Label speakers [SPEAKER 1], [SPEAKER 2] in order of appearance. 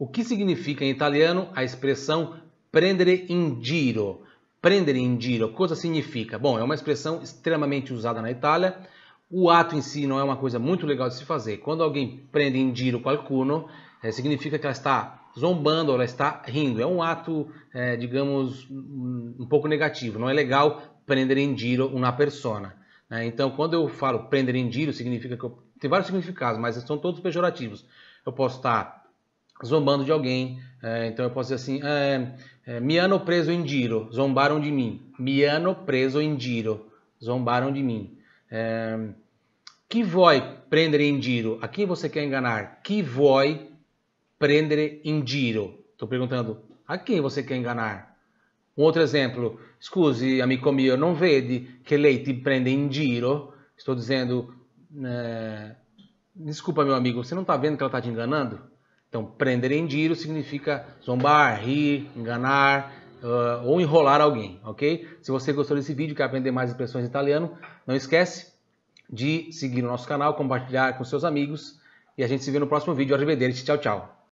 [SPEAKER 1] O que significa em italiano a expressão prendere in giro? Prendere in giro, coisa significa? Bom, é uma expressão extremamente usada na Itália. O ato em si não é uma coisa muito legal de se fazer. Quando alguém prende in giro qualcuno, é, significa que ela está zombando, ela está rindo. É um ato, é, digamos, um pouco negativo. Não é legal prendere in giro uma persona. Né? Então, quando eu falo prendere in giro, significa que eu... tem vários significados, mas são todos pejorativos. Eu posso estar zombando de alguém. É, então eu posso dizer assim: é, é, Miano preso em Giro, zombaram de mim. Miano preso em Giro, zombaram de mim. É, que voi prendere in giro? Aqui você quer enganar. Que voi prendere in giro? Estou perguntando a quem você quer enganar. Um outro exemplo. Scusi, amigo meu, não vede que lei te prende in giro? Estou dizendo. É, desculpa, meu amigo, você não está vendo que ela está te enganando? Então, prender em giro significa zombar, rir, enganar uh, ou enrolar alguém, ok? Se você gostou desse vídeo e quer aprender mais expressões em italiano, não esquece de seguir o nosso canal, compartilhar com seus amigos e a gente se vê no próximo vídeo. Arrivederci, tchau, tchau.